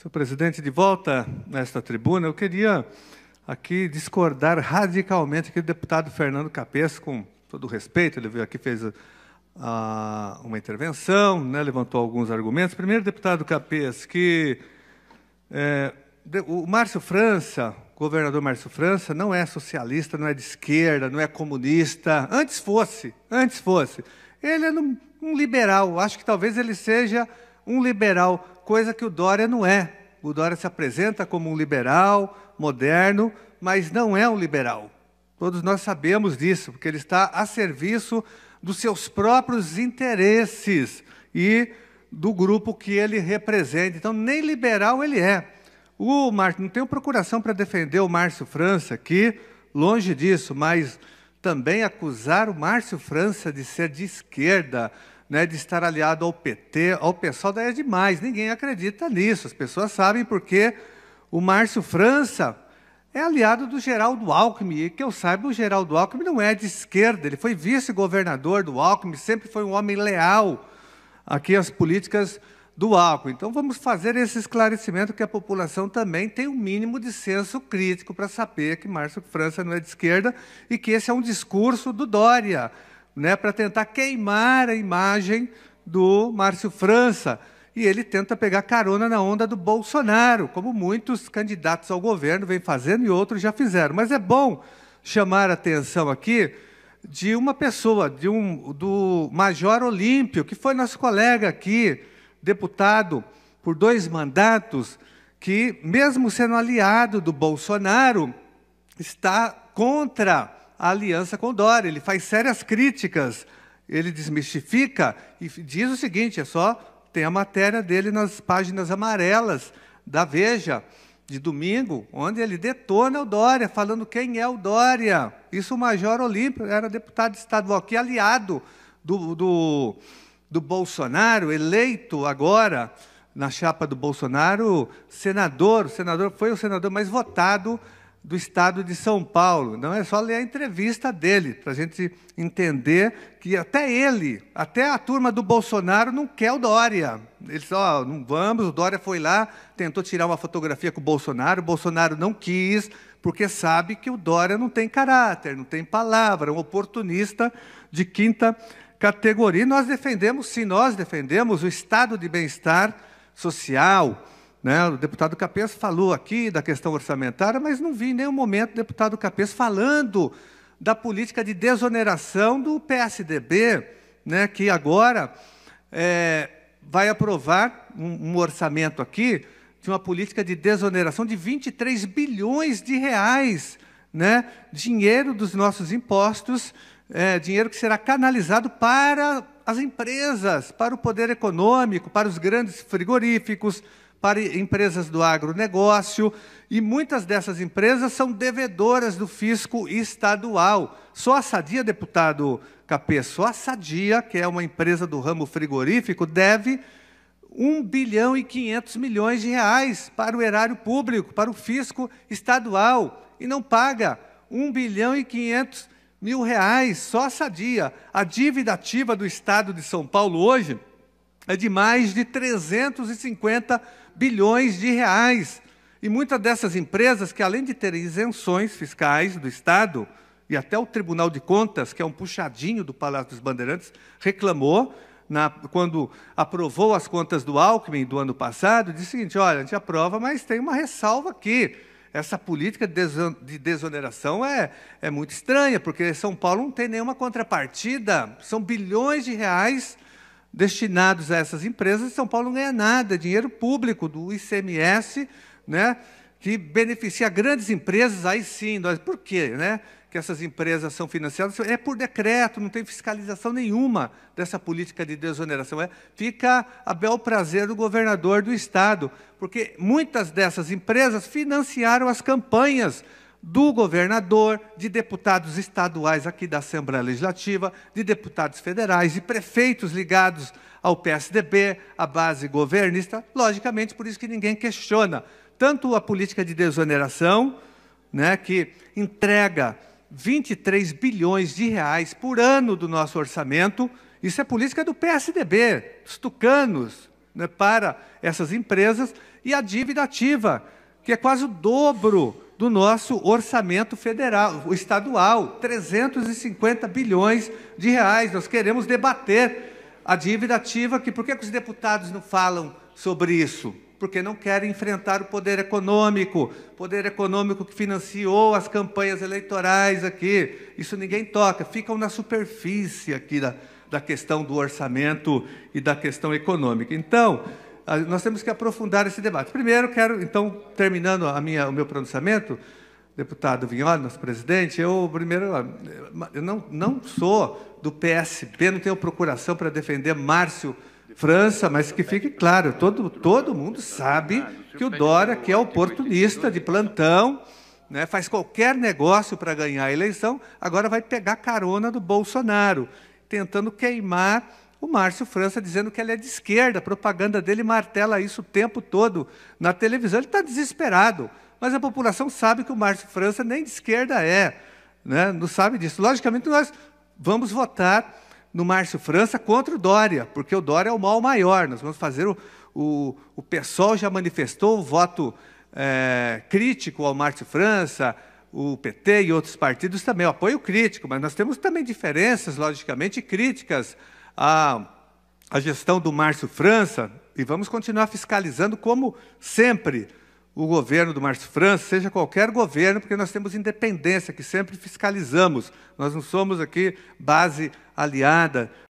Senhor presidente, de volta nesta tribuna, eu queria aqui discordar radicalmente aqui do deputado Fernando Capês, com todo respeito, ele veio aqui fez a, uma intervenção, né, levantou alguns argumentos. Primeiro, deputado Capês, que é, o Márcio França, governador Márcio França, não é socialista, não é de esquerda, não é comunista. Antes fosse, antes fosse. Ele é um, um liberal. Acho que talvez ele seja um liberal, coisa que o Dória não é. O Dória se apresenta como um liberal, moderno, mas não é um liberal. Todos nós sabemos disso, porque ele está a serviço dos seus próprios interesses e do grupo que ele representa. Então, nem liberal ele é. O Márcio, não tenho procuração para defender o Márcio França aqui, longe disso, mas também acusar o Márcio França de ser de esquerda, né, de estar aliado ao PT, ao pessoal daí é demais. Ninguém acredita nisso. As pessoas sabem porque o Márcio França é aliado do Geraldo Alckmin. E que eu saiba, o Geraldo Alckmin não é de esquerda. Ele foi vice-governador do Alckmin, sempre foi um homem leal aqui às políticas do álcool. Então, vamos fazer esse esclarecimento que a população também tem o um mínimo de senso crítico para saber que Márcio França não é de esquerda e que esse é um discurso do Dória né, para tentar queimar a imagem do Márcio França. E ele tenta pegar carona na onda do Bolsonaro, como muitos candidatos ao governo vêm fazendo e outros já fizeram. Mas é bom chamar a atenção aqui de uma pessoa, de um, do Major Olímpio, que foi nosso colega aqui, deputado por dois mandatos, que, mesmo sendo aliado do Bolsonaro, está contra a aliança com Dória. Ele faz sérias críticas, ele desmistifica e diz o seguinte: é só tem a matéria dele nas páginas amarelas da Veja de domingo, onde ele detona o Dória, falando quem é o Dória. Isso o Major Olímpio era deputado estadual que é aliado do, do, do Bolsonaro, eleito agora na chapa do Bolsonaro, senador, senador foi o senador mais votado do estado de São Paulo. Não é só ler a entrevista dele para a gente entender que até ele, até a turma do Bolsonaro não quer o Dória. Eles, só oh, não vamos, o Dória foi lá, tentou tirar uma fotografia com o Bolsonaro, o Bolsonaro não quis, porque sabe que o Dória não tem caráter, não tem palavra, é um oportunista de quinta categoria. E nós defendemos, sim, nós defendemos o estado de bem-estar social, né? O deputado Capês falou aqui da questão orçamentária, mas não vi em nenhum momento o deputado Capês falando da política de desoneração do PSDB, né, que agora é, vai aprovar um, um, orçamento aqui de uma política de desoneração de 23 bilhões de reais, né, dinheiro dos nossos impostos, é, dinheiro que será canalizado para as empresas, para o poder econômico, para os grandes frigoríficos, para empresas do agronegócio, e muitas dessas empresas são devedoras do fisco estadual. Só a Sadia, deputado Capê, só a Sadia, que é uma empresa do ramo frigorífico, deve 1 bilhão e 500 milhões de reais para o erário público, para o fisco estadual, e não paga 1 bilhão e 500 mil reais, só a Sadia. A dívida ativa do Estado de São Paulo hoje é de mais de 350 milhões bilhões de reais. E muitas dessas empresas, que além de terem isenções fiscais do Estado, e até o Tribunal de Contas, que é um puxadinho do Palácio dos Bandeirantes, reclamou, na, quando aprovou as contas do Alckmin do ano passado, disse o seguinte: olha, a gente aprova, mas tem uma ressalva aqui. Essa política de desoneração é, é muito estranha, porque São Paulo não tem nenhuma contrapartida, são bilhões de reais destinados a essas empresas, São Paulo não ganha nada, é dinheiro público do ICMS, né, que beneficia grandes empresas, aí sim, nós, por quê? Né, que essas empresas são financiadas? É por decreto, não tem fiscalização nenhuma dessa política de desoneração. É, fica a bel prazer do governador do Estado, porque muitas dessas empresas financiaram as campanhas do governador, de deputados estaduais aqui da Assembleia Legislativa, de deputados federais e prefeitos ligados ao PSDB, à base governista. Logicamente, por isso que ninguém questiona tanto a política de desoneração, né, que entrega 23 bilhões de reais por ano do nosso orçamento. Isso é política do PSDB, dos tucanos, né, para essas empresas, e a dívida ativa, que é quase o dobro do nosso orçamento federal, o estadual, 350 bilhões de reais. Nós queremos debater a dívida ativa, que por que, os deputados não falam sobre isso? Porque não querem enfrentar o poder econômico, poder econômico que financiou as campanhas eleitorais aqui. Isso ninguém toca, ficam na superfície aqui da, da questão do orçamento e da questão econômica. Então, ah, nós temos que aprofundar esse debate. Primeiro, quero, então, terminando a minha, o meu pronunciamento, deputado Vignoli, nosso presidente, eu, primeiro, ah, eu não, não sou do PSB, não tenho procuração para defender Márcio França, mas que fique claro, todo, todo mundo sabe que o Dória, que é oportunista de plantão, né, faz qualquer negócio para ganhar a eleição, agora vai pegar carona do Bolsonaro, tentando queimar o Márcio França dizendo que ele é de esquerda, a propaganda dele martela isso o tempo todo na televisão. Ele está desesperado, mas a população sabe que o Márcio França nem de esquerda é, né? não sabe disso. Logicamente, nós vamos votar no Márcio França contra o Dória, porque o Dória é o mal maior. Nós vamos fazer o. O, o pessoal já manifestou o voto é, crítico ao Márcio França, o PT e outros partidos também, o apoio crítico, mas nós temos também diferenças, logicamente, críticas a, a gestão do Márcio França e vamos continuar fiscalizando, como sempre, o governo do Márcio França, seja qualquer governo, porque nós temos independência, que sempre fiscalizamos. Nós não somos aqui base aliada